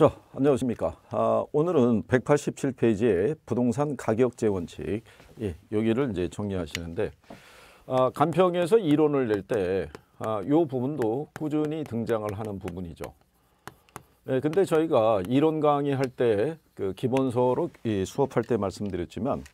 자, 안녕하십니까. 아, 오늘은 187페이지에 부동산 가격 재원칙 예, 여기를 이제 정리하시는데 아, 간평에서 이론을 낼 때이 아, 부분도 꾸준히 등장을 하는 부분이죠. 예, 근데 저희가 이론 강의할 때그 기본서로 예, 수업할 때 말씀드렸지만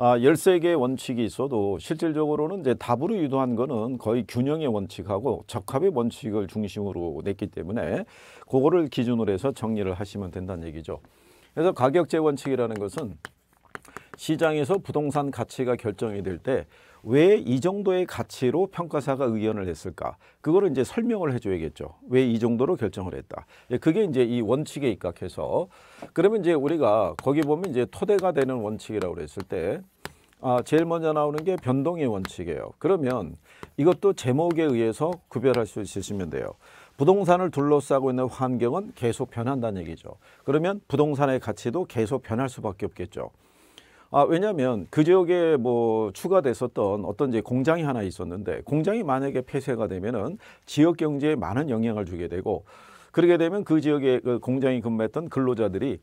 아, 13개의 원칙이 있어도 실질적으로는 이제 답으로 유도한 거는 거의 균형의 원칙하고 적합의 원칙을 중심으로 냈기 때문에 그거를 기준으로 해서 정리를 하시면 된다는 얘기죠. 그래서 가격제 원칙이라는 것은 시장에서 부동산 가치가 결정이 될때 왜이 정도의 가치로 평가사가 의견을 했을까 그거를 이제 설명을 해줘야겠죠. 왜 이 정도로 결정을 했다. 예, 그게 이제 이 원칙에 입각해서 그러면 이제 우리가 거기 보면 이제 토대가 되는 원칙이라고 그랬을 때 아, 제일 먼저 나오는 게 변동의 원칙이에요. 그러면 이것도 제목에 의해서 구별할 수 있으시면 돼요. 부동산을 둘러싸고 있는 환경은 계속 변한다는 얘기죠. 그러면 부동산의 가치도 계속 변할 수밖에 없겠죠. 아, 왜냐하면 그 지역에 뭐 추가됐었던 어떤 이제 공장이 하나 있었는데 공장이 만약에 폐쇄가 되면은 지역 경제에 많은 영향을 주게 되고 그렇게 되면 그 지역에 그 공장이 근무했던 근로자들이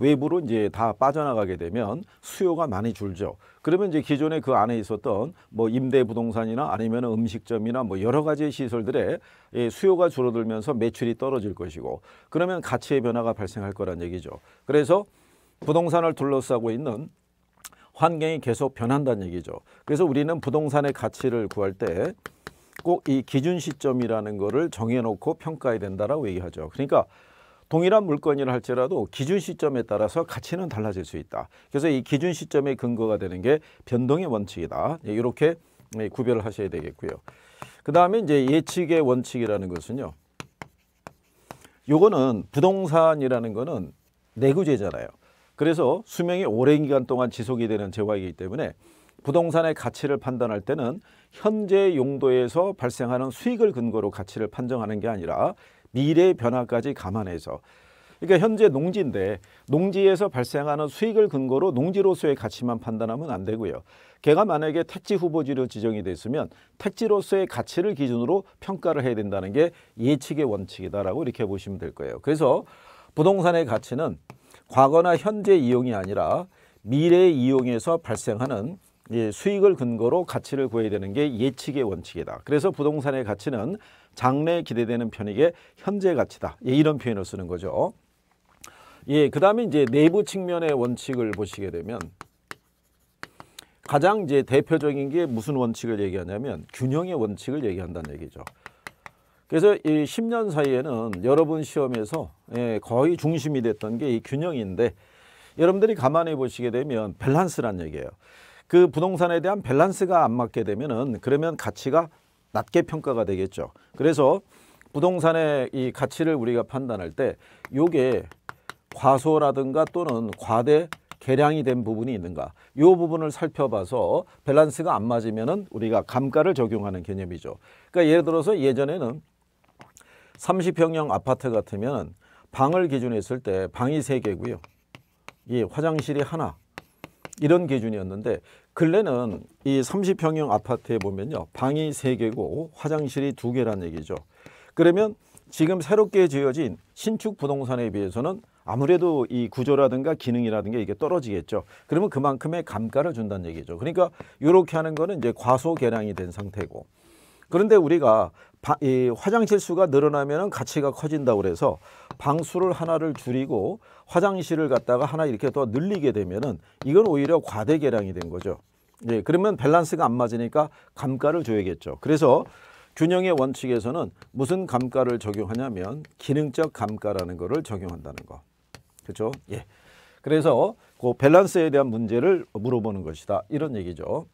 외부로 이제 다 빠져나가게 되면 수요가 많이 줄죠. 그러면 이제 기존에 그 안에 있었던 뭐 임대 부동산이나 아니면 음식점이나 뭐 여러 가지 시설들의 예, 수요가 줄어들면서 매출이 떨어질 것이고 그러면 가치의 변화가 발생할 거란 얘기죠. 그래서 부동산을 둘러싸고 있는 환경이 계속 변한다는 얘기죠. 그래서 우리는 부동산의 가치를 구할 때 꼭 이 기준 시점이라는 것을 정해놓고 평가해야 된다라고 얘기하죠. 그러니까 동일한 물건이라 할지라도 기준 시점에 따라서 가치는 달라질 수 있다. 그래서 이 기준 시점의 근거가 되는 게 변동의 원칙이다. 예, 이렇게 예, 구별을 하셔야 되겠고요. 그 다음에 이제 예측의 원칙이라는 것은요. 요거는 부동산이라는 거는 내구재잖아요. 그래서 수명이 오랜 기간 동안 지속이 되는 재화이기 때문에 부동산의 가치를 판단할 때는 현재 용도에서 발생하는 수익을 근거로 가치를 판정하는 게 아니라 미래 의 변화까지 감안해서 그러니까 현재 농지인데 농지에서 발생하는 수익을 근거로 농지로서의 가치만 판단하면 안 되고요. 걔가 만약에 택지 후보지로 지정이 됐으면 택지로서의 가치를 기준으로 평가를 해야 된다는 게 예측의 원칙이다라고 이렇게 보시면 될 거예요. 그래서 부동산의 가치는 과거나 현재 이용이 아니라 미래 이용에서 발생하는 수익을 근거로 가치를 구해야 되는 게 예측의 원칙이다. 그래서 부동산의 가치는 장래 기대되는 편익의 현재 가치다. 예, 이런 표현을 쓰는 거죠. 예, 그 다음에 이제 내부 측면의 원칙을 보시게 되면 가장 이제 대표적인 게 무슨 원칙을 얘기하냐면 균형의 원칙을 얘기한다는 얘기죠. 그래서 이 10년 사이에는 여러분 시험에서 예, 거의 중심이 됐던 게 이 균형인데 여러분들이 가만히 보시게 되면 밸런스란 얘기예요. 그 부동산에 대한 밸런스가 안 맞게 되면은 그러면 가치가 낮게 평가가 되겠죠. 그래서 부동산의 이 가치를 우리가 판단할 때 요게 과소라든가 또는 과대 계량이된 부분이 있는가 이 부분을 살펴봐서 밸런스가 안 맞으면 은 우리가 감가를 적용하는 개념이죠. 그러니까 예를 들어서 예전에는 30평형 아파트 같으면 방을 기준에 했을 때 방이 3개고요. 이 화장실이 하나 이런 기준이었는데 근래는 이 30평형 아파트에 보면요. 방이 3개고 화장실이 2개란 얘기죠. 그러면 지금 새롭게 지어진 신축 부동산에 비해서는 아무래도 이 구조라든가 기능이라든가 이게 떨어지겠죠. 그러면 그만큼의 감가를 준다는 얘기죠. 그러니까 이렇게 하는 거는 이제 과소계량이된 상태고 그런데 우리가 바, 이 화장실 수가 늘어나면 가치가 커진다고 그래서 방수를 하나를 줄이고 화장실을 갖다가 하나 이렇게 더 늘리게 되면은 이건 오히려 과대 계량이 된 거죠. 예, 그러면 밸런스가 안 맞으니까 감가를 줘야겠죠. 그래서 균형의 원칙에서는 무슨 감가를 적용하냐면 기능적 감가라는 거를 적용한다는 거. 그렇죠? 예. 그래서 그 밸런스에 대한 문제를 물어보는 것이다. 이런 얘기죠.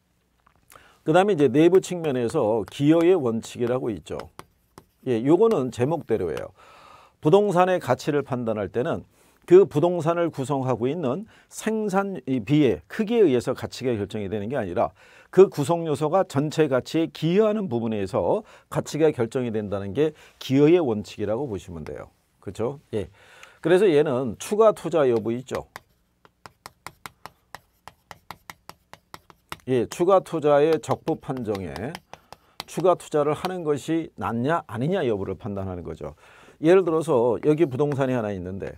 그 다음에 이제 내부 측면에서 기여의 원칙이라고 있죠. 예, 요거는 제목대로예요. 부동산의 가치를 판단할 때는 그 부동산을 구성하고 있는 생산비의 크기에 의해서 가치가 결정이 되는 게 아니라 그 구성 요소가 전체 가치에 기여하는 부분에 서 가치가 결정이 된다는 게 기여의 원칙이라고 보시면 돼요. 그렇죠? 예. 그래서 얘는 추가 투자 여부 있죠. 예, 추가 투자의 적부 판정에 추가 투자를 하는 것이 낫냐 아니냐 여부를 판단하는 거죠. 예를 들어서 여기 부동산이 하나 있는데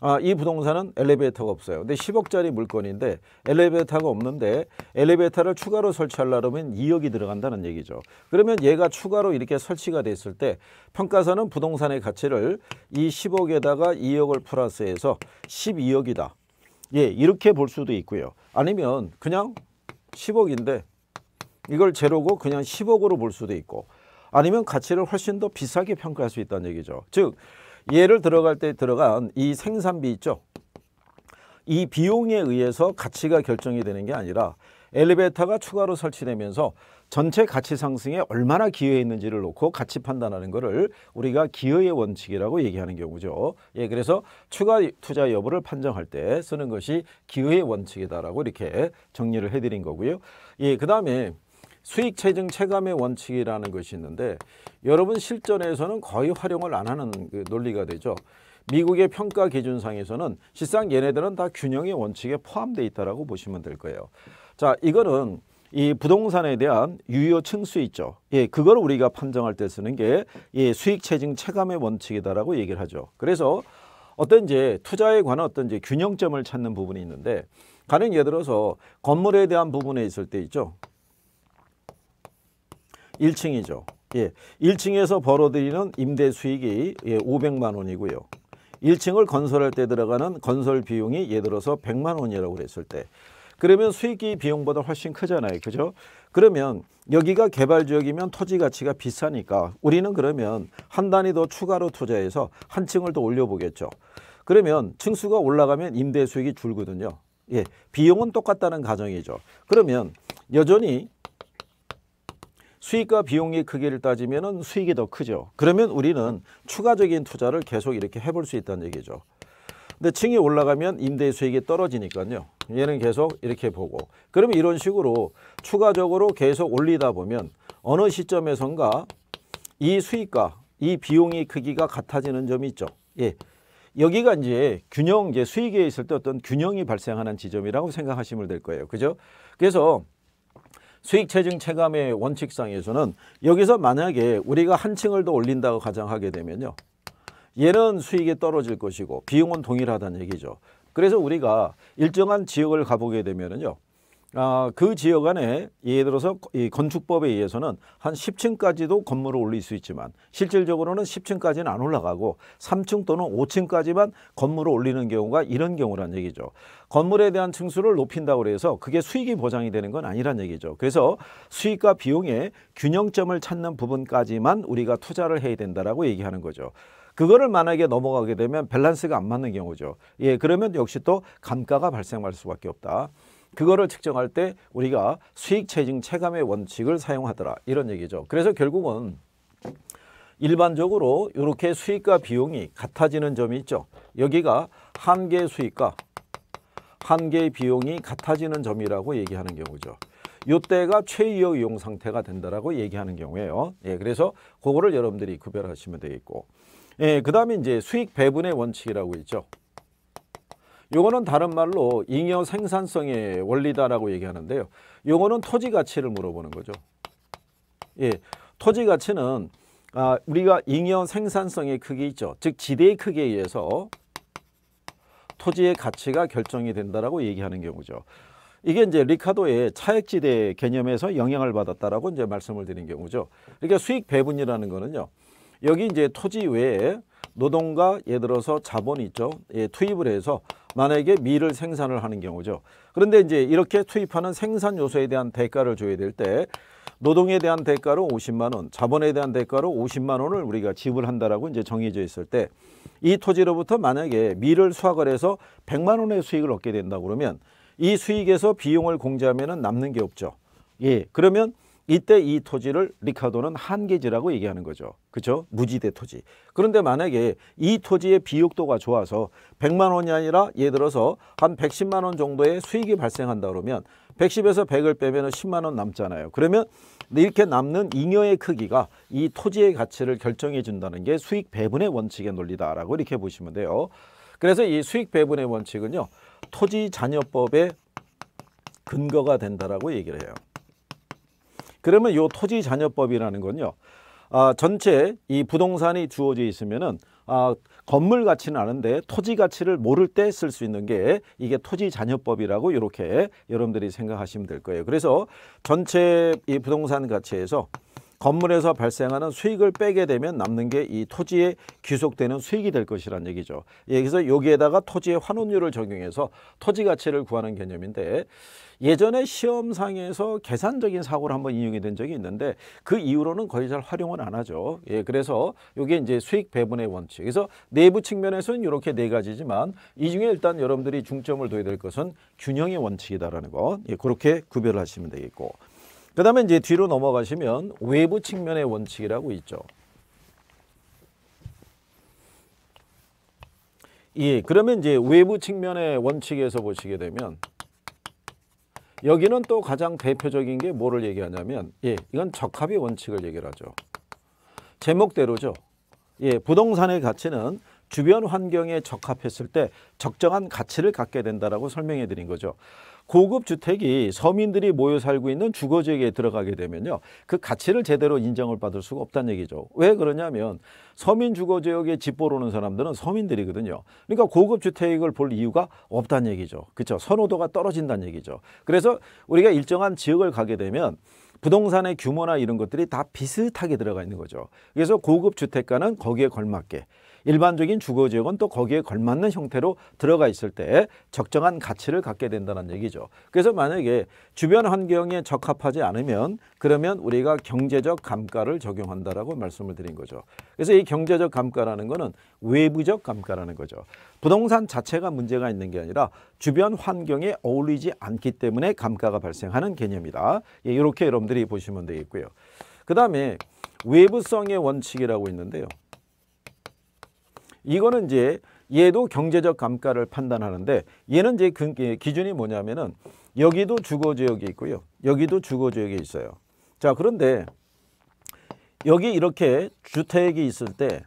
아, 이 부동산은 엘리베이터가 없어요. 근데 10억짜리 물건인데 엘리베이터가 없는데 엘리베이터를 추가로 설치하려면 2억이 들어간다는 얘기죠. 그러면 얘가 추가로 이렇게 설치가 됐을 때 평가사는 부동산의 가치를 이 10억에다가 2억을 플러스해서 12억이다. 예, 이렇게 볼 수도 있고요. 아니면 그냥 10억인데 이걸 제로고 그냥 10억으로 볼 수도 있고 아니면 가치를 훨씬 더 비싸게 평가할 수 있다는 얘기죠. 즉 예를 들어갈 때 들어간 이 생산비 있죠. 이 비용에 의해서 가치가 결정이 되는 게 아니라 엘리베이터가 추가로 설치되면서 전체 가치 상승에 얼마나 기여했는지를 놓고 가치 판단하는 것을 우리가 기여의 원칙이라고 얘기하는 경우죠. 예, 그래서 추가 투자 여부를 판정할 때 쓰는 것이 기여의 원칙이다라고 이렇게 정리를 해드린 거고요. 예, 그 다음에 수익 체증 체감의 원칙이라는 것이 있는데 여러분 실전에서는 거의 활용을 안 하는 그 논리가 되죠. 미국의 평가 기준상에서는 실상 얘네들은 다 균형의 원칙에 포함되어 있다고 보시면 될 거예요. 자, 이거는 이 부동산에 대한 유효 층수 있죠. 예, 그걸 우리가 판정할 때 쓰는 게 예, 수익 체증 체감의 원칙이다라고 얘기를 하죠. 그래서 어떤 이제 투자에 관한 어떤 이제 균형점을 찾는 부분이 있는데 가령 예를 들어서 건물에 대한 부분에 있을 때 있죠. 1층이죠. 예, 1층에서 벌어들이는 임대 수익이 예, 500만 원이고요. 1층을 건설할 때 들어가는 건설 비용이 예를 들어서 100만 원이라고 그랬을 때 그러면 수익이 비용보다 훨씬 크잖아요. 그죠? 그러면 여기가 개발 지역이면 토지 가치가 비싸니까 우리는 그러면 한 단위 더 추가로 투자해서 한 층을 더 올려보겠죠. 그러면 층수가 올라가면 임대 수익이 줄거든요. 예, 비용은 똑같다는 가정이죠. 그러면 여전히 수익과 비용의 크기를 따지면 수익이 더 크죠. 그러면 우리는 추가적인 투자를 계속 이렇게 해볼 수 있다는 얘기죠. 근데 층이 올라가면 임대 수익이 떨어지니까요. 얘는 계속 이렇게 보고 그러 이런 식으로 추가적으로 계속 올리다 보면 어느 시점에선가 이 수익과 이 비용의 크기가 같아지는 점이 있죠. 예. 여기가 이제 균형, 이제 수익에 있을 때 어떤 균형이 발생하는 지점이라고 생각하시면 될 거예요. 그죠? 그래서 수익 체증 체감의 원칙상에서는 여기서 만약에 우리가 한 층을 더 올린다고 가정하게 되면요. 얘는 수익이 떨어질 것이고 비용은 동일하다는 얘기죠. 그래서 우리가 일정한 지역을 가보게 되면은요. 아, 그 지역 안에 예를 들어서 이 건축법에 의해서는 한 10층까지도 건물을 올릴 수 있지만 실질적으로는 10층까지는 안 올라가고 3층 또는 5층까지만 건물을 올리는 경우가 이런 경우란 얘기죠. 건물에 대한 층수를 높인다고 해서 그게 수익이 보장이 되는 건 아니란 얘기죠. 그래서 수익과 비용의 균형점을 찾는 부분까지만 우리가 투자를 해야 된다라고 얘기하는 거죠. 그거를 만약에 넘어가게 되면 밸런스가 안 맞는 경우죠. 예, 그러면 역시 또 감가가 발생할 수밖에 없다. 그거를 측정할 때 우리가 수익 체증 체감의 원칙을 사용하더라 이런 얘기죠. 그래서 결국은 일반적으로 이렇게 수익과 비용이 같아지는 점이 있죠. 여기가 한 개의 수익과 한 개의 비용이 같아지는 점이라고 얘기하는 경우죠. 이때가 최이어 이용 상태가 된다라고 얘기하는 경우예요. 예, 그래서 그거를 여러분들이 구별하시면 되겠고 예, 그 다음에 이제 수익 배분의 원칙이라고 있죠. 요거는 다른 말로 잉여 생산성의 원리다라고 얘기하는데요. 요거는 토지 가치를 물어보는 거죠. 예, 토지 가치는 아, 우리가 잉여 생산성의 크기 있죠. 즉 지대의 크기에 의해서 토지의 가치가 결정이 된다라고 얘기하는 경우죠. 이게 이제 리카도의 차액지대 개념에서 영향을 받았다라고 이제 말씀을 드린 경우죠. 그러니까 수익 배분이라는 거는요. 여기 이제 토지 외에 노동과 예를 들어서 자본이 있죠. 예, 투입을 해서 만약에 밀을 생산을 하는 경우죠. 그런데 이제 이렇게 투입하는 생산 요소에 대한 대가를 줘야 될 때 노동에 대한 대가로 50만 원, 자본에 대한 대가로 50만 원을 우리가 지불한다라고 이제 정해져 있을 때 이 토지로부터 만약에 밀을 수확을 해서 100만 원의 수익을 얻게 된다 그러면 이 수익에서 비용을 공제하면 남는 게 없죠. 예, 그러면 이때 이 토지를 리카도는 한계지라고 얘기하는 거죠. 그렇죠? 무지대 토지. 그런데 만약에 이 토지의 비육도가 좋아서 100만 원이 아니라 예를 들어서 한 110만 원 정도의 수익이 발생한다 그러면 110에서 100을 빼면 10만 원 남잖아요. 그러면 이렇게 남는 잉여의 크기가 이 토지의 가치를 결정해 준다는 게 수익 배분의 원칙의 논리다라고 이렇게 보시면 돼요. 그래서 이 수익 배분의 원칙은요. 토지 잔여법의 근거가 된다라고 얘기를 해요. 그러면 이토지잔여법이라는 건요. 아, 전체 이 부동산이 주어져 있으면은 아, 건물 가치는 아는데 토지 가치를 모를 때 쓸 수 있는 게 이게 토지 잔여법이라고 이렇게 여러분들이 생각하시면 될 거예요. 그래서 전체 이 부동산 가치에서 건물에서 발생하는 수익을 빼게 되면 남는 게 이 토지에 귀속되는 수익이 될 것이란 얘기죠. 여기서 예, 여기에다가 토지의 환원율을 적용해서 토지 가치를 구하는 개념인데 예전에 시험상에서 계산적인 사고를 한번 인용이 된 적이 있는데 그 이후로는 거의 잘 활용은 안 하죠. 예, 그래서 이게 이제 수익 배분의 원칙. 그래서 내부 측면에서는 이렇게 네 가지지만 이 중에 일단 여러분들이 중점을 둬야 될 것은 균형의 원칙이다라는 거. 예, 그렇게 구별하시면 되겠고. 그 다음에 이제 뒤로 넘어가시면 외부 측면의 원칙이라고 있죠. 예, 그러면 이제 외부 측면의 원칙에서 보시게 되면 여기는 또 가장 대표적인 게 뭐를 얘기하냐면 예, 이건 적합의 원칙을 얘기를 하죠. 제목대로죠. 예, 부동산의 가치는 주변 환경에 적합했을 때 적정한 가치를 갖게 된다라고 설명해 드린 거죠. 고급 주택이 서민들이 모여 살고 있는 주거지역에 들어가게 되면요. 그 가치를 제대로 인정을 받을 수가 없다는 얘기죠. 왜 그러냐면 서민 주거지역에 집 보러 오는 사람들은 서민들이거든요. 그러니까 고급 주택을 볼 이유가 없다는 얘기죠. 그렇죠. 선호도가 떨어진다는 얘기죠. 그래서 우리가 일정한 지역을 가게 되면 부동산의 규모나 이런 것들이 다 비슷하게 들어가 있는 거죠. 그래서 고급 주택가는 거기에 걸맞게 일반적인 주거 지역은 또 거기에 걸맞는 형태로 들어가 있을 때 적정한 가치를 갖게 된다는 얘기죠. 그래서 만약에 주변 환경에 적합하지 않으면 그러면 우리가 경제적 감가를 적용한다라고 말씀을 드린 거죠. 그래서 이 경제적 감가라는 거는 외부적 감가라는 거죠. 부동산 자체가 문제가 있는 게 아니라 주변 환경에 어울리지 않기 때문에 감가가 발생하는 개념이다. 예, 이렇게 여러분들이 보시면 되겠고요. 그 다음에 외부성의 원칙이라고 있는데요. 이거는 이제 얘도 경제적 감가를 판단하는데 얘는 이제 그 기준이 뭐냐면은 여기도 주거 지역이 있고요. 여기도 주거 지역이 있어요. 자, 그런데 여기 이렇게 주택이 있을 때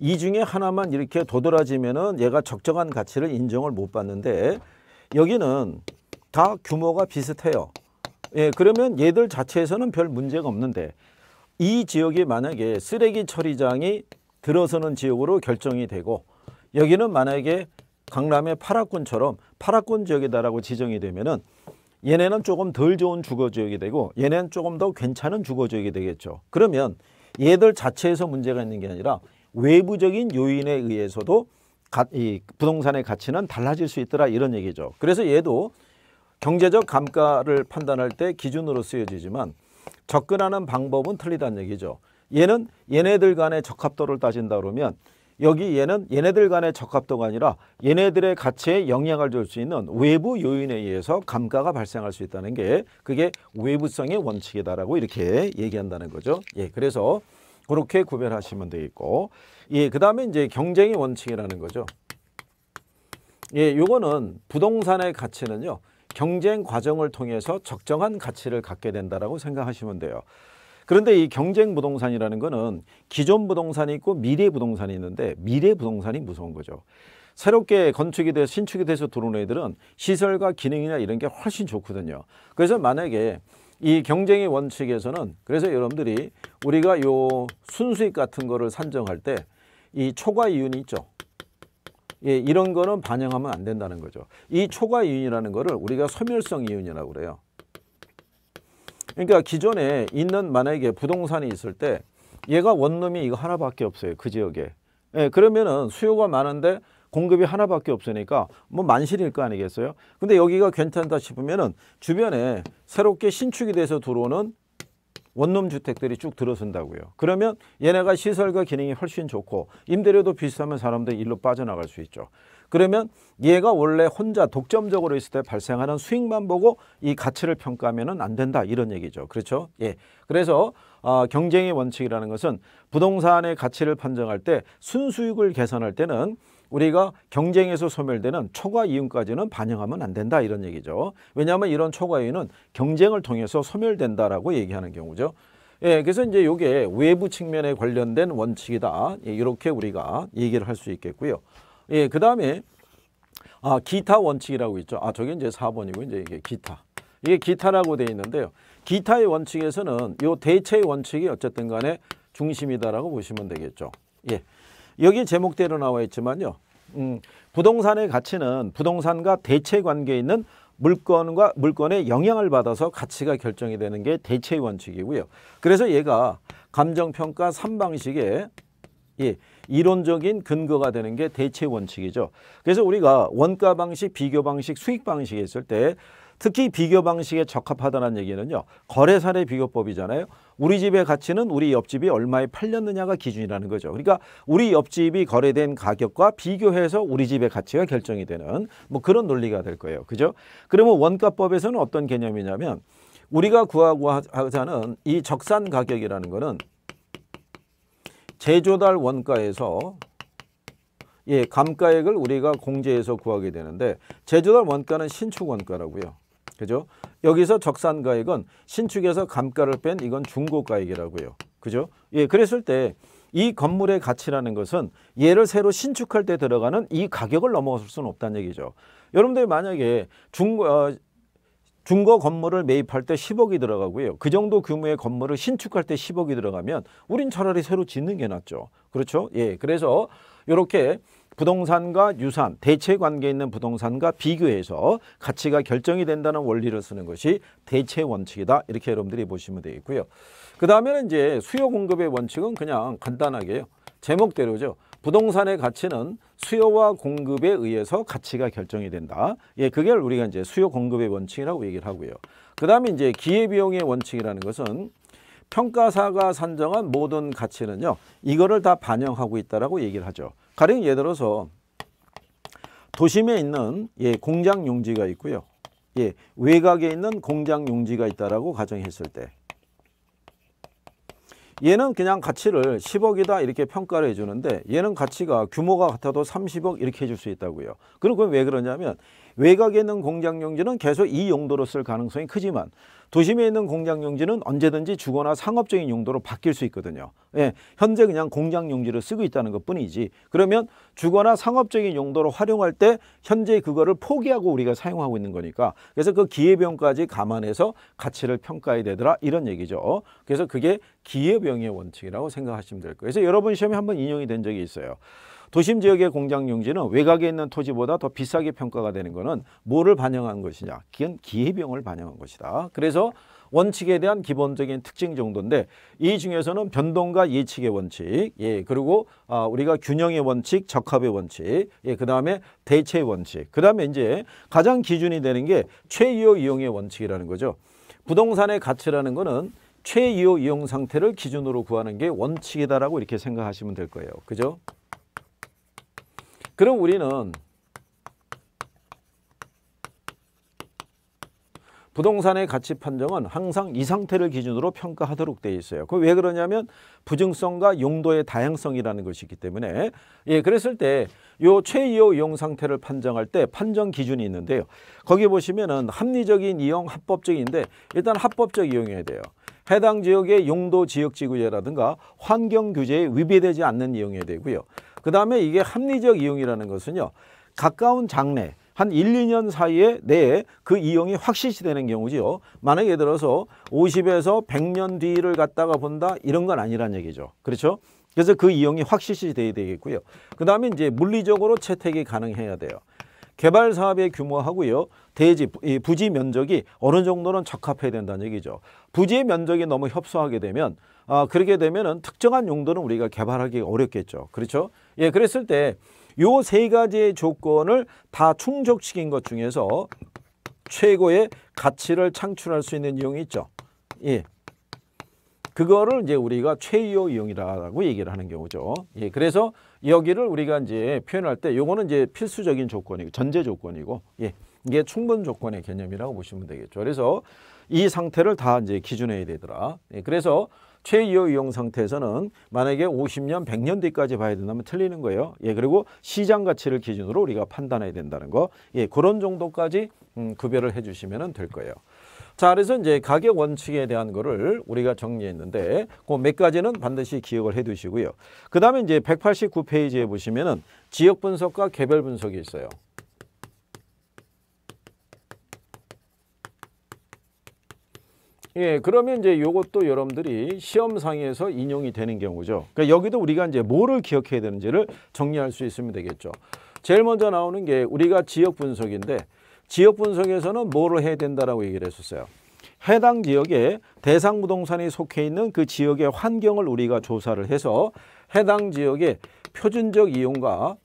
이 중에 하나만 이렇게 도드라지면은 얘가 적정한 가치를 인정을 못 받는데 여기는 다 규모가 비슷해요. 예, 그러면 얘들 자체에서는 별 문제가 없는데 이 지역이 만약에 쓰레기 처리장이 들어서는 지역으로 결정이 되고 여기는 만약에 강남의 파라군처럼 파라군 지역이다라고 지정이 되면은 얘네는 조금 덜 좋은 주거지역이 되고 얘네는 조금 더 괜찮은 주거지역이 되겠죠. 그러면 얘들 자체에서 문제가 있는 게 아니라 외부적인 요인에 의해서도 가, 이 부동산의 가치는 달라질 수 있더라 이런 얘기죠. 그래서 얘도 경제적 감가를 판단할 때 기준으로 쓰여지지만 접근하는 방법은 틀리다는 얘기죠. 얘는 얘네들 간의 적합도를 따진다 그러면 여기 얘는 얘네들 간의 적합도가 아니라 얘네들의 가치에 영향을 줄 수 있는 외부 요인에 의해서 감가가 발생할 수 있다는 게 그게 외부성의 원칙이다라고 이렇게 얘기한다는 거죠. 예, 그래서 그렇게 구별하시면 되겠고 예, 그 다음에 이제 경쟁의 원칙이라는 거죠. 예, 요거는 부동산의 가치는요. 경쟁 과정을 통해서 적정한 가치를 갖게 된다라고 생각하시면 돼요. 그런데 이 경쟁 부동산이라는 거는 기존 부동산이 있고 미래 부동산이 있는데 미래 부동산이 무서운 거죠. 새롭게 건축이 돼서 신축이 돼서 들어오는 애들은 시설과 기능이나 이런 게 훨씬 좋거든요. 그래서 만약에 이 경쟁의 원칙에서는 그래서 여러분들이 우리가 요 순수익 같은 거를 산정할 때 이 초과 이윤이 있죠. 예, 이런 거는 반영하면 안 된다는 거죠. 이 초과 이윤이라는 거를 우리가 소멸성 이윤이라고 그래요. 그러니까 기존에 있는 만약에 부동산이 있을 때 얘가 원룸이 이거 하나밖에 없어요. 그 지역에. 예, 그러면은 수요가 많은데 공급이 하나밖에 없으니까 뭐 만실일 거 아니겠어요? 근데 여기가 괜찮다 싶으면은 주변에 새롭게 신축이 돼서 들어오는 원룸 주택들이 쭉 들어선다고요. 그러면 얘네가 시설과 기능이 훨씬 좋고 임대료도 비슷하면 사람들이 일로 빠져나갈 수 있죠. 그러면 얘가 원래 혼자 독점적으로 있을 때 발생하는 수익만 보고 이 가치를 평가하면 안 된다 이런 얘기죠. 그렇죠? 예. 그래서 어, 경쟁의 원칙이라는 것은 부동산의 가치를 판정할 때 순수익을 계산할 때는 우리가 경쟁에서 소멸되는 초과 이윤까지는 반영하면 안 된다 이런 얘기죠. 왜냐하면 이런 초과 이윤은 경쟁을 통해서 소멸된다라고 얘기하는 경우죠. 예, 그래서 이제 이게 외부 측면에 관련된 원칙이다. 예, 이렇게 우리가 얘기를 할 수 있겠고요. 예, 그 다음에 아, 기타 원칙이라고 있죠. 아, 저게 이제 4번이고 이제 이게 기타. 이게 기타라고 되어 있는데요. 기타의 원칙에서는 요 대체의 원칙이 어쨌든 간에 중심이다라고 보시면 되겠죠. 예. 여기 제목대로 나와 있지만요. 음, 부동산의 가치는 부동산과 대체 관계에 있는 물건과 물건의 영향을 받아서 가치가 결정이 되는 게 대체의 원칙이고요. 그래서 얘가 감정평가 3방식의 예, 이론적인 근거가 되는 게 대체 원칙이죠. 그래서 우리가 원가 방식, 비교 방식, 수익 방식에 있을 때 특히 비교 방식에 적합하다는 얘기는요. 거래사례 비교법이잖아요. 우리 집의 가치는 우리 옆집이 얼마에 팔렸느냐가 기준이라는 거죠. 그러니까 우리 옆집이 거래된 가격과 비교해서 우리 집의 가치가 결정이 되는 뭐 그런 논리가 될 거예요. 그죠? 그러면 원가법에서는 어떤 개념이냐면 우리가 구하고 하자는 이 적산 가격이라는 거는 제조달 원가에서 예, 감가액을 우리가 공제해서 구하게 되는데 제조달 원가는 신축 원가라고요. 그죠? 여기서 적산가액은 신축에서 감가를 뺀 이건 중고가액이라고요. 그죠? 예, 그랬을 때 이 건물의 가치라는 것은 얘를 새로 신축할 때 들어가는 이 가격을 넘어설 수는 없다는 얘기죠. 여러분들이 만약에 중, 어, 중고 건물을 매입할 때 10억이 들어가고요. 그 정도 규모의 건물을 신축할 때 10억이 들어가면 우린 차라리 새로 짓는 게 낫죠. 그렇죠? 예. 그래서 이렇게 부동산과 유산, 대체 관계 있는 부동산과 비교해서 가치가 결정이 된다는 원리를 쓰는 것이 대체 원칙이다. 이렇게 여러분들이 보시면 되겠고요. 그 다음에는 이제 수요 공급의 원칙은 그냥 간단하게요. 제목대로죠. 부동산의 가치는 수요와 공급에 의해서 가치가 결정이 된다. 예, 그게 우리가 이제 수요 공급의 원칙이라고 얘기를 하고요. 그다음에 이제 기회비용의 원칙이라는 것은 평가사가 산정한 모든 가치는요. 이거를 다 반영하고 있다라고 얘기를 하죠. 가령 예를 들어서 도심에 있는 예, 공장 용지가 있고요. 예, 외곽에 있는 공장 용지가 있다라고 가정했을 때 얘는 그냥 가치를 10억이다 이렇게 평가를 해주는데 얘는 가치가 규모가 같아도 30억 이렇게 해줄 수 있다고요. 그리고 왜 그러냐면 외곽에 있는 공장 용지는 계속 이 용도로 쓸 가능성이 크지만 도심에 있는 공장 용지는 언제든지 주거나 상업적인 용도로 바뀔 수 있거든요. 예, 현재 그냥 공장 용지를 쓰고 있다는 것뿐이지 그러면 주거나 상업적인 용도로 활용할 때 현재 그거를 포기하고 우리가 사용하고 있는 거니까 그래서 그기회비까지 감안해서 가치를 평가해야 되더라 이런 얘기죠. 그래서 그게 기회비의 원칙이라고 생각하시면 될 거예요. 그래서 여러분 시험에 한번 인용이 된 적이 있어요. 도심 지역의 공장 용지는 외곽에 있는 토지보다 더 비싸게 평가가 되는 것은 뭐를 반영한 것이냐. 기건 기회비용을 반영한 것이다. 그래서 원칙에 대한 기본적인 특징 정도인데 이 중에서는 변동과 예측의 원칙, 예, 그리고 아, 우리가 균형의 원칙, 적합의 원칙, 예, 그 다음에 대체의 원칙, 그 다음에 이제 가장 기준이 되는 게최유호 이용의 원칙이라는 거죠. 부동산의 가치라는 거는 최유호 이용 상태를 기준으로 구하는 게 원칙이다라고 이렇게 생각하시면 될 거예요. 그죠? 그럼 우리는 부동산의 가치 판정은 항상 이 상태를 기준으로 평가하도록 되어 있어요. 그왜 그러냐면 부증성과 용도의 다양성이라는 것이 기 때문에 예, 그랬을 때 요 최이호 이용 상태를 판정할 때 판정 기준이 있는데요. 거기 보시면은 합리적인 이용, 합법적인데 일단 합법적 이용해야 돼요. 해당 지역의 용도 지역지구제라든가 환경 규제에 위배되지 않는 이용이 되고요. 그 다음에 이게 합리적 이용이라는 것은요. 가까운 장래 한 1, 2년 사이에 내에 그 이용이 확실시 되는 경우지요. 만약 에 들어서 50에서 100년 뒤를 갖다가 본다 이런 건 아니란 얘기죠. 그렇죠? 그래서 그 이용이 확실시 돼야 되겠고요. 그 다음에 이제 물리적으로 채택이 가능해야 돼요. 개발 사업의 규모하고요. 대지, 부지 면적이 어느 정도는 적합해야 된다는 얘기죠. 부지의 면적이 너무 협소하게 되면 아, 그렇게 되면은 특정한 용도는 우리가 개발하기 어렵겠죠. 그렇죠? 예, 그랬을 때 요 세 가지의 조건을 다 충족시킨 것 중에서 최고의 가치를 창출할 수 있는 이용이 있죠. 예. 그거를 이제 우리가 최요 이용이라고 얘기를 하는 경우죠. 예, 그래서 여기를 우리가 이제 표현할 때 요거는 이제 필수적인 조건이고 전제 조건이고 예. 이게 충분 조건의 개념이라고 보시면 되겠죠. 그래서 이 상태를 다 이제 기준해야 되더라. 예. 그래서 최이어 이용 상태에서는 만약에 50년, 100년 뒤까지 봐야 된다면 틀리는 거예요. 예, 그리고 시장 가치를 기준으로 우리가 판단해야 된다는 거. 예, 그런 정도까지 음, 구별을 해 주시면 될 거예요. 자, 그래서 이제 가격 원칙에 대한 거를 우리가 정리했는데 그 몇 가지는 반드시 기억을 해 두시고요. 그 다음에 이제 189페이지에 보시면은 지역 분석과 개별 분석이 있어요. 예, 그러면 이제 요것도 여러분들이 시험상에서 인용이 되는 경우죠. 그러니까 여기도 우리가 이제 뭐를 기억해야 되는지를 정리할 수 있으면 되겠죠. 제일 먼저 나오는 게 우리가 지역 분석인데 지역 분석에서는 뭐를 해야 된다라고 얘기를 했었어요. 해당 지역에 대상 부동산이 속해 있는 그 지역의 환경을 우리가 조사를 해서 해당 지역의 표준적 이용과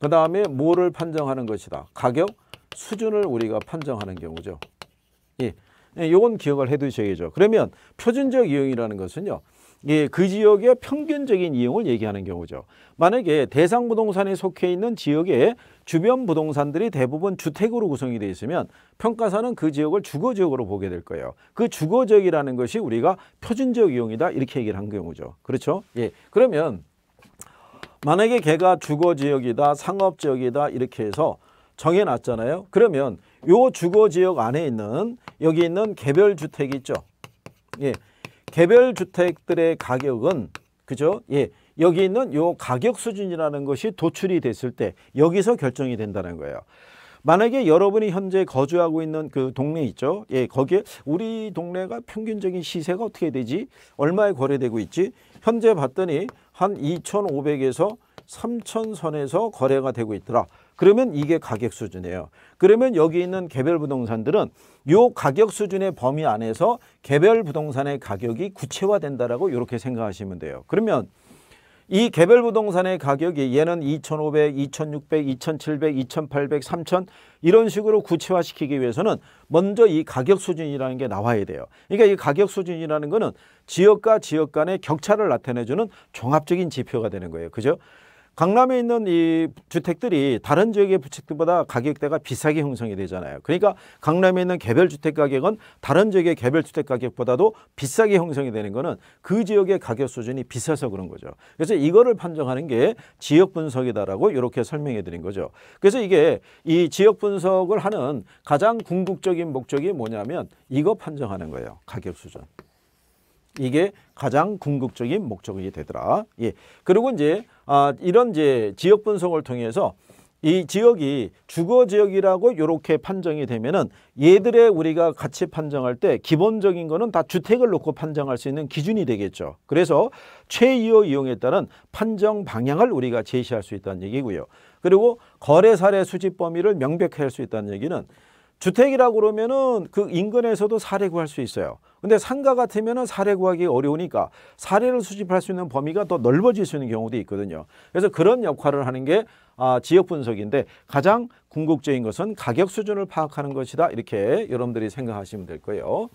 그 다음에 뭐를 판정하는 것이다. 가격 수준을 우리가 판정하는 경우죠. 예, 예 요건 기억을 해두셔야죠. 그러면 표준적 이용이라는 것은요. 예, 그 지역의 평균적인 이용을 얘기하는 경우죠. 만약에 대상 부동산에 속해 있는 지역의 주변 부동산들이 대부분 주택으로 구성이 되어 있으면 평가사는 그 지역을 주거 지역으로 보게 될 거예요. 그 주거 지역이라는 것이 우리가 표준 지역 이용이다 이렇게 얘기를 한 경우죠. 그렇죠? 예. 그러면 만약에 걔가 주거 지역이다, 상업 지역이다 이렇게 해서 정해 놨잖아요. 그러면 요 주거 지역 안에 있는 여기 있는 개별 주택이 있죠. 예. 개별 주택들의 가격은 그죠? 예. 여기 있는 요 가격 수준이라는 것이 도출이 됐을 때 여기서 결정이 된다는 거예요. 만약에 여러분이 현재 거주하고 있는 그 동네 있죠. 예, 거기에 우리 동네가 평균적인 시세가 어떻게 되지? 얼마에 거래되고 있지? 현재 봤더니 한 2,500에서 3,000선에서 거래가 되고 있더라. 그러면 이게 가격 수준이에요. 그러면 여기 있는 개별 부동산들은 요 가격 수준의 범위 안에서 개별 부동산의 가격이 구체화된다라고 이렇게 생각하시면 돼요. 그러면 이 개별 부동산의 가격이 얘는 2,500, 2,600, 2,700, 2,800, 3,000 이런 식으로 구체화시키기 위해서는 먼저 이 가격 수준이라는 게 나와야 돼요. 그러니까 이 가격 수준이라는 거는 지역과 지역 간의 격차를 나타내주는 종합적인 지표가 되는 거예요. 그죠? 강남에 있는 이 주택들이 다른 지역의 주택들보다 가격대가 비싸게 형성이 되잖아요. 그러니까 강남에 있는 개별 주택 가격은 다른 지역의 개별 주택 가격보다도 비싸게 형성이 되는 거는 그 지역의 가격 수준이 비싸서 그런 거죠. 그래서 이거를 판정하는 게 지역 분석이다라고 이렇게 설명해 드린 거죠. 그래서 이게 이 지역 분석을 하는 가장 궁극적인 목적이 뭐냐면 이거 판정하는 거예요. 가격 수준. 이게 가장 궁극적인 목적이 되더라. 예. 그리고 이제 아, 이런 이제 지역 분석을 통해서 이 지역이 주거 지역이라고 이렇게 판정이 되면은 얘들의 우리가 같이 판정할 때 기본적인 거는 다 주택을 놓고 판정할 수 있는 기준이 되겠죠. 그래서 최이호 이용에 따른 판정 방향을 우리가 제시할 수 있다는 얘기고요. 그리고 거래 사례 수집 범위를 명백할수 있다는 얘기는 주택이라고 그러면은 그 인근에서도 사례 구할 수 있어요. 근데 상가 같으면은 사례 구하기 어려우니까 사례를 수집할 수 있는 범위가 더 넓어질 수 있는 경우도 있거든요. 그래서 그런 역할을 하는 게 아, 지역 분석인데 가장 궁극적인 것은 가격 수준을 파악하는 것이다. 이렇게 여러분들이 생각하시면 될 거예요.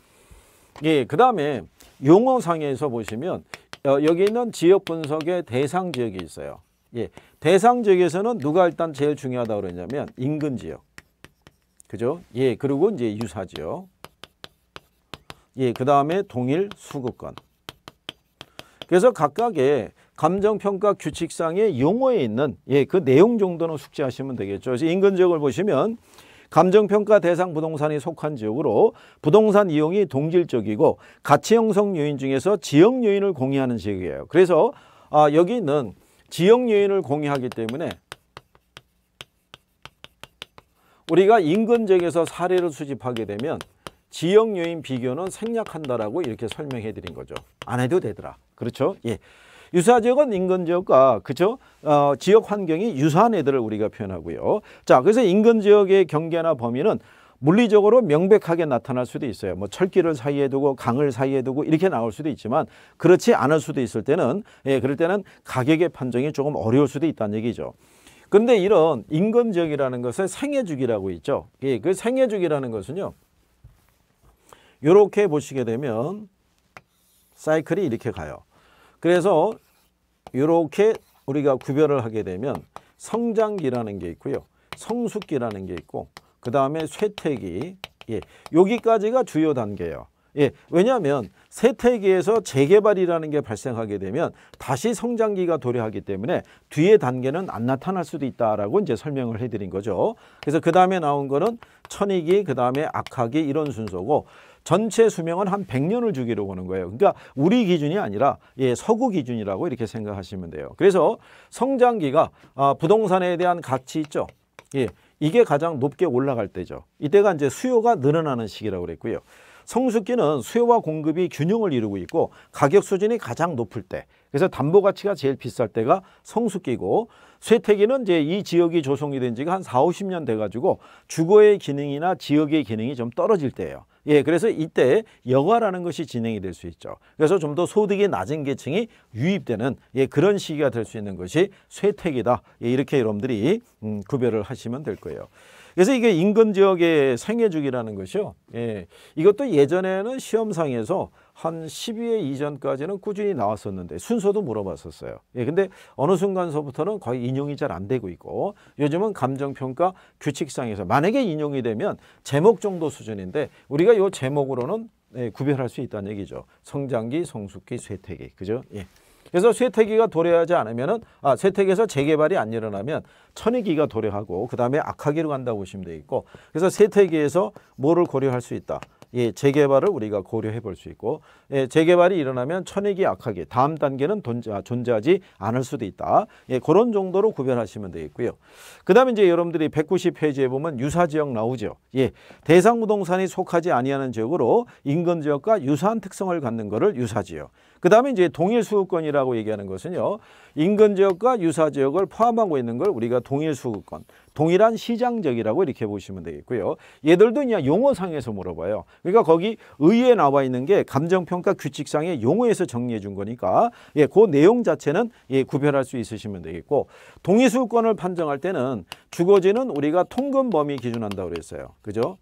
예, 그 다음에 용어상에서 보시면 어, 여기 있는 지역 분석의 대상 지역이 있어요. 예, 대상 지역에서는 누가 일단 제일 중요하다고 그러냐면 인근 지역. 그죠? 예, 그리고 이제 유사지 예, 그 다음에 동일 수급권. 그래서 각각의 감정평가 규칙상의 용어에 있는 예, 그 내용 정도는 숙지하시면 되겠죠. 그래서 인근 지역을 보시면 감정평가 대상 부동산이 속한 지역으로 부동산 이용이 동질적이고 가치 형성 요인 중에서 지역 요인을 공유하는 지역이에요. 그래서 아, 여기 있는 지역 요인을 공유하기 때문에 우리가 인근지역에서 사례를 수집하게 되면 지역 요인 비교는 생략한다라고 이렇게 설명해 드린 거죠. 안 해도 되더라. 그렇죠? 예. 유사 지역은 인근 지역과 그죠? 어, 지역 환경이 유사한 애들을 우리가 표현하고요. 자, 그래서 인근 지역의 경계나 범위는 물리적으로 명백하게 나타날 수도 있어요. 뭐 철길을 사이에 두고 강을 사이에 두고 이렇게 나올 수도 있지만 그렇지 않을 수도 있을 때는 예, 그럴 때는 가격의 판정이 조금 어려울 수도 있다는 얘기죠. 근데 이런 임금지역이라는 것을 생애주기라고 있죠. 예, 그 생애주기라는 것은요. 이렇게 보시게 되면 사이클이 이렇게 가요. 그래서 이렇게 우리가 구별을 하게 되면 성장기라는 게 있고요. 성숙기라는 게 있고 그 다음에 쇠퇴기 예, 여기까지가 주요 단계예요. 예, 왜냐하면 세태기에서 재개발이라는 게 발생하게 되면 다시 성장기가 도래하기 때문에 뒤에 단계는 안 나타날 수도 있다라고 이제 설명을 해드린 거죠. 그래서 그 다음에 나온 거는 천익이, 그 다음에 악하기 이런 순서고 전체 수명은 한 100년을 주기로 보는 거예요. 그러니까 우리 기준이 아니라 예, 서구 기준이라고 이렇게 생각하시면 돼요. 그래서 성장기가 아, 부동산에 대한 가치 있죠. 예, 이게 가장 높게 올라갈 때죠. 이때가 이제 수요가 늘어나는 시기라고 그랬고요. 성숙기는 수요와 공급이 균형을 이루고 있고 가격 수준이 가장 높을 때 그래서 담보 가치가 제일 비쌀 때가 성숙기고 쇠퇴기는 이제 이 지역이 조성이 된 지가 한 4, 50년 돼 가지고 주거의 기능이나 지역의 기능이 좀 떨어질 때예요. 예, 그래서 이때 여과라는 것이 진행이 될 수 있죠. 그래서 좀 더 소득이 낮은 계층이 유입되는 예, 그런 시기가 될 수 있는 것이 쇠퇴기다. 예, 이렇게 여러분들이 음, 구별을 하시면 될 거예요. 그래서 이게 인근 지역의 생애주기라는 것이요. 예. 이것도 예전에는 시험상에서 한 12회 이전까지는 꾸준히 나왔었는데 순서도 물어봤었어요. 예, 근데 어느 순간서부터는 거의 인용이 잘 안 되고 있고 요즘은 감정평가 규칙상에서 만약에 인용이 되면 제목 정도 수준인데 우리가 요 제목으로는 예, 구별할 수 있다는 얘기죠. 성장기, 성숙기, 쇠퇴기. 그죠? 예. 그래서 쇠퇴기가 도래하지 않으면 아, 쇠퇴기에서 재개발이 안 일어나면 천위기가 도래하고 그다음에 악화기로 간다고 보시면 되겠고 그래서 쇠퇴기에서 뭐를 고려할 수 있다. 예, 재개발을 우리가 고려해 볼 수 있고 예, 재개발이 일어나면 천액이 악하게 다음 단계는 존재, 하지 않을 수도 있다. 예, 그런 정도로 구별하시면 되겠고요. 그 다음에 이제 여러분들이 190페이지에 보면 유사지역 나오죠. 예, 대상부동산이 속하지 아니하는 지역으로 인근지역과 유사한 특성을 갖는 것을 유사지역 그 다음에 이제 동일 수급권이라고 얘기하는 것은요. 인근 지역과 유사 지역을 포함하고 있는 걸 우리가 동일 수급권, 동일한 시장적이라고 이렇게 보시면 되겠고요. 얘들도 그냥 용어상에서 물어봐요. 그러니까 거기 의에 나와 있는 게 감정평가 규칙상의 용어에서 정리해 준 거니까 예, 그 내용 자체는 예, 구별할 수 있으시면 되겠고 동일수급권을 판정할 때는 주거지는 우리가 통금 범위 기준한다고 그랬어요. 그죠?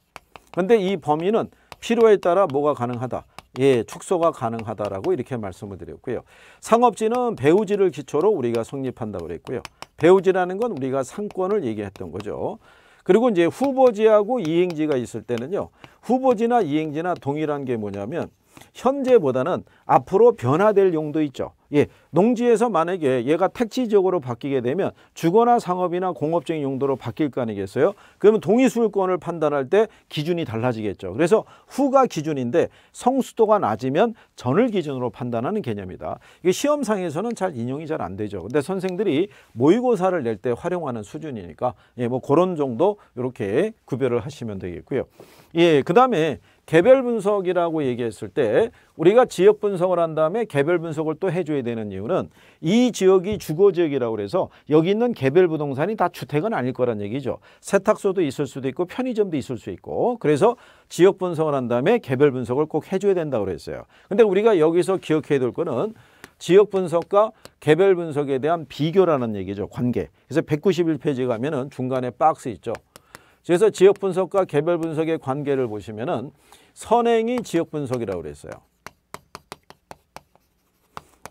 근데 이 범위는 필요에 따라 뭐가 가능하다. 예, 축소가 가능하다라고 이렇게 말씀을 드렸고요. 상업지는 배우지를 기초로 우리가 성립한다고 그랬고요. 배우지라는 건 우리가 상권을 얘기했던 거죠. 그리고 이제 후보지하고 이행지가 있을 때는요. 후보지나 이행지나 동일한 게 뭐냐면 현재보다는 앞으로 변화될 용도 있죠. 예, 농지에서 만약에 얘가 택지 적으로 바뀌게 되면 주거나 상업이나 공업적인 용도로 바뀔 거 아니겠어요? 그러면 동의수요권을 판단할 때 기준이 달라지겠죠. 그래서 후가 기준인데 성수도가 낮으면 전을 기준으로 판단하는 개념이다. 이게 시험상에서는 잘 인용이 잘 안 되죠. 근데 선생들이 모의고사를 낼 때 활용하는 수준이니까 예, 뭐 그런 정도 이렇게 구별을 하시면 되겠고요. 예, 그다음에 개별 분석이라고 얘기했을 때 우리가 지역 분석을 한 다음에 개별 분석을 또 해줘야 되는 이유는 이 지역이 주거 지역이라고 그래서 여기 있는 개별 부동산이 다 주택은 아닐 거란 얘기죠. 세탁소도 있을 수도 있고 편의점도 있을 수 있고 그래서 지역 분석을 한 다음에 개별 분석을 꼭 해줘야 된다고 그랬어요. 근데 우리가 여기서 기억해야 될 거는 지역 분석과 개별 분석에 대한 비교라는 얘기죠. 관계. 그래서 191페이지 가면은 중간에 박스 있죠. 그래서 지역 분석과 개별 분석의 관계를 보시면은 선행이 지역 분석이라고 그랬어요.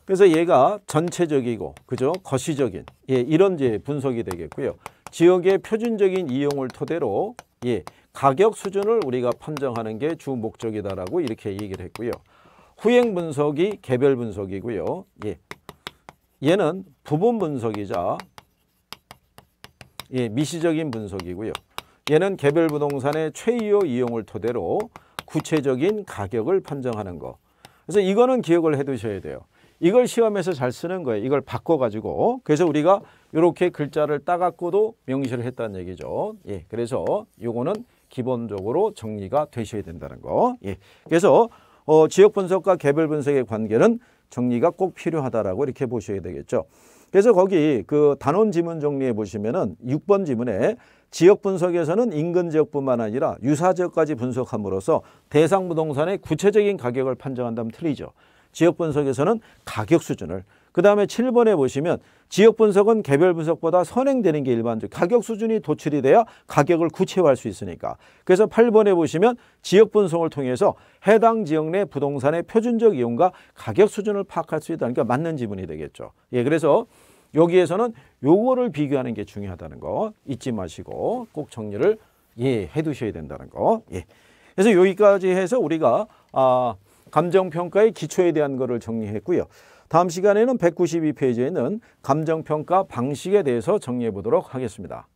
그래서 얘가 전체적이고 그죠 거시적인 예, 이런 이제 분석이 되겠고요. 지역의 표준적인 이용을 토대로 예, 가격 수준을 우리가 판정하는 게 주 목적이다라고 이렇게 얘기를 했고요. 후행 분석이 개별 분석이고요. 예, 얘는 부분 분석이자 예, 미시적인 분석이고요. 얘는 개별 부동산의 최유효 이용을 토대로 구체적인 가격을 판정하는 거. 그래서 이거는 기억을 해두셔야 돼요. 이걸 시험에서 잘 쓰는 거예요. 이걸 바꿔가지고. 그래서 우리가 이렇게 글자를 따갖고도 명시를 했다는 얘기죠. 예, 그래서 요거는 기본적으로 정리가 되셔야 된다는 거. 예, 그래서 어, 지역 분석과 개별 분석의 관계는 정리가 꼭 필요하다라고 이렇게 보셔야 되겠죠. 그래서 거기 그 단원 지문 정리해 보시면은 6번 지문에 지역 분석에서는 인근 지역뿐만 아니라 유사 지역까지 분석함으로써 대상 부동산의 구체적인 가격을 판정한다면 틀리죠. 지역 분석에서는 가격 수준을 그 다음에 7번에 보시면 지역 분석은 개별 분석보다 선행되는 게 일반적 가격 수준이 도출이 돼야 가격을 구체화할 수 있으니까 그래서 8번에 보시면 지역 분석을 통해서 해당 지역 내 부동산의 표준적 이용과 가격 수준을 파악할 수 있다는 게 그러니까 맞는 지분이 되겠죠 예 그래서 여기에서는 요거를 비교하는 게 중요하다는 거 잊지 마시고 꼭 정리를 예, 해 두셔야 된다는 거. 예. 그래서 여기까지 해서 우리가 아, 감정평가의 기초에 대한 거를 정리했고요. 다음 시간에는 192페이지에는 감정평가 방식에 대해서 정리해 보도록 하겠습니다.